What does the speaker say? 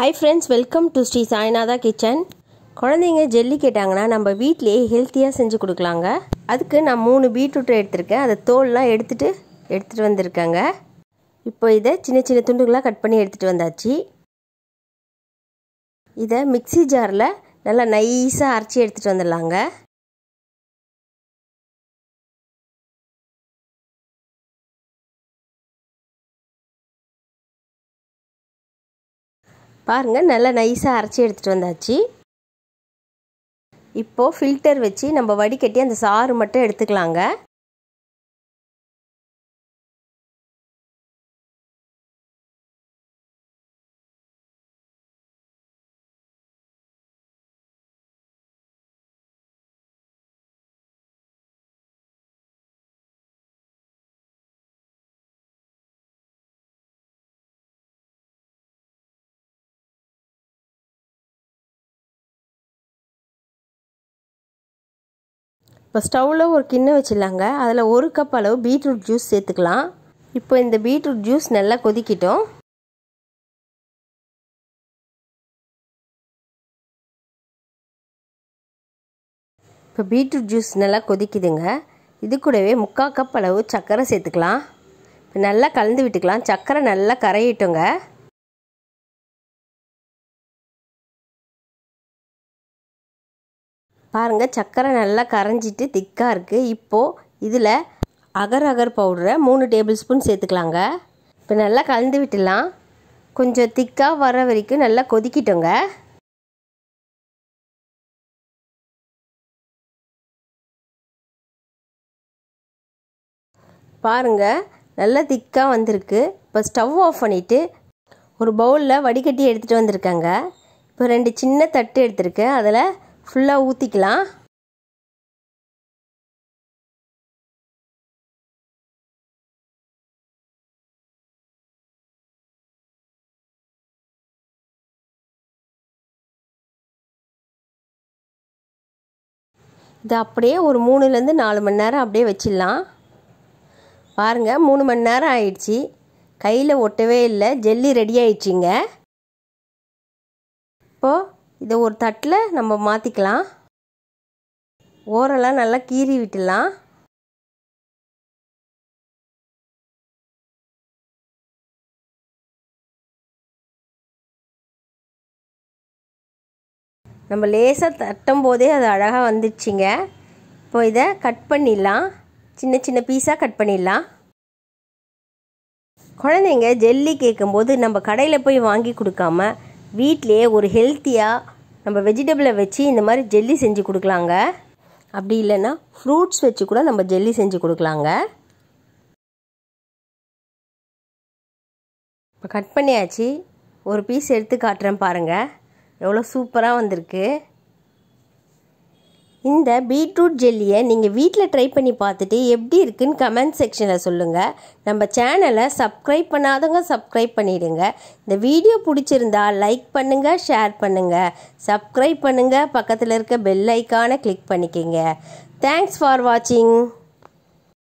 hi friends welcome to Sri Sainatha kitchen குழந்தைங்க jelly கேட்டாங்கன்னா நம்ம வீட்டிலேயே ஹெல்த்தியாக செஞ்சு கொடுக்கலாங்க அதுக்கு நான் மூணு பீட்ரூட்டை எடுத்திருக்கேன் அதை தோல்லாம் எடுத்துகிட்டு எடுத்துகிட்டு வந்திருக்கேங்க இப்போ இதை சின்ன சின்ன துண்டுகளாக கட் பண்ணி எடுத்துகிட்டு வந்தாச்சு இதை மிக்சி ஜாரில் நல்லா நைஸாக அரைச்சி எடுத்துகிட்டு வந்துடலாங்க பாருங்கள் நல்லா நைஸாக அரைச்சி எடுத்துகிட்டு வந்தாச்சு இப்போது ஃபில்டர் வச்சு நம்ம வடிகட்டி அந்த சாறு மட்டும் எடுத்துக்கலாங்க இப்போ ஸ்டவ்வில் ஒரு கிண்ணம் வச்சிடலாங்க அதில் ஒரு கப் அளவு பீட்ரூட் ஜூஸ் சேர்த்துக்கலாம் இப்போ இந்த பீட்ரூட் ஜூஸ் நல்லா கொதிக்கிட்டோம் இப்போ பீட்ரூட் ஜூஸ் நல்லா கொதிக்குதுங்க இது கூடவே முக்கால் கப் அளவு சர்க்கரை சேர்த்துக்கலாம் இப்போ நல்லா கலந்து விட்டுக்கலாம் சர்க்கரை நல்லா கரையிட்டோங்க பாருங்கள் சர்க்கரை நல்லா கரைஞ்சிட்டு திக்காக இருக்குது இப்போது இதில் அகர் அகர் பவுடரை மூணு டேபிள் ஸ்பூன் சேர்த்துக்கலாங்க இப்போ நல்லா கலந்து விட்டுலாம் கொஞ்சம் திக்காக வர வரைக்கும் நல்லா கொதிக்கிட்டோங்க பாருங்கள் நல்லா திக்காக வந்திருக்கு இப்போ ஸ்டவ் ஆஃப் பண்ணிவிட்டு ஒரு பவுலில் வடிகட்டி எடுத்துகிட்டு வந்திருக்காங்க இப்போ ரெண்டு சின்ன தட்டு எடுத்திருக்கேன் அதில் ஃபுல்லாக ஊற்றிக்கலாம் இது அப்படியே ஒரு மூணுலேருந்து நாலு மணி நேரம் அப்படியே வச்சிடலாம் பாருங்கள் மூணு மணி நேரம் ஆயிடுச்சு கையில் ஒட்டவே இல்லை ஜெல்லி ரெடி ஆயிடுச்சிங்க இப்போது இதை ஒரு தட்டில் நம்ம மாற்றிக்கலாம் ஓரெல்லாம் நல்லா கீறி விட்டுடலாம் நம்ம லேசாக தட்டும் போதே அது அழகாக வந்துடுச்சிங்க இப்போ இதை கட் பண்ணிடலாம் சின்ன சின்ன பீஸாக கட் பண்ணிடலாம் குழந்தைங்க ஜெல்லி கேட்கும்போது நம்ம கடையில் போய் வாங்கி கொடுக்காம வீட்டிலே ஒரு ஹெல்த்தியாக நம்ம வெஜிடபிளை வச்சு இந்த மாதிரி ஜெல்லி செஞ்சு கொடுக்கலாங்க அப்படி இல்லைன்னா ஃப்ரூட்ஸ் வச்சு கூட நம்ம ஜெல்லி செஞ்சு கொடுக்கலாங்க இப்போ கட் பண்ணியாச்சு ஒரு பீஸ் எடுத்து காட்டுறேன் பாருங்கள் எவ்வளோ சூப்பராக வந்திருக்கு இந்த பீட்ரூட் ஜெல்லியை நீங்கள் வீட்டில் ட்ரை பண்ணி பார்த்துட்டு எப்படி இருக்குன்னு கமெண்ட் செக்ஷனில் சொல்லுங்கள் நம்ம சேனலை சப்ஸ்கிரைப் பண்ணாதவங்க சப்ஸ்கிரைப் பண்ணிவிடுங்க இந்த வீடியோ பிடிச்சிருந்தா லைக் பண்ணுங்கள் ஷேர் பண்ணுங்கள் சப்ஸ்கிரைப் பண்ணுங்கள் பக்கத்தில் இருக்க பெல் ஐக்கானை கிளிக் பண்ணிக்கோங்க தேங்க்ஸ் ஃபார் வாட்சிங்